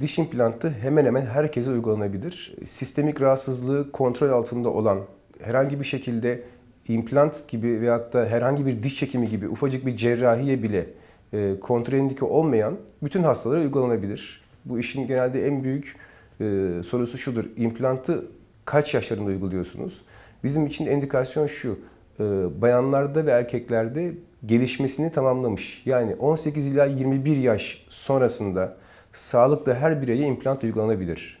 Diş implantı hemen hemen herkese uygulanabilir. Sistemik rahatsızlığı kontrol altında olan herhangi bir şekilde implant gibi veyahut da herhangi bir diş çekimi gibi ufacık bir cerrahiye bile e, kontraindike olmayan bütün hastalara uygulanabilir. Bu işin genelde en büyük e, sorusu şudur. İmplantı kaç yaşlarında uyguluyorsunuz? Bizim için endikasyon şu. E, bayanlarda ve erkeklerde gelişmesini tamamlamış. Yani 18 ila 21 yaş sonrasında sağlıklı her bireye implant uygulanabilir.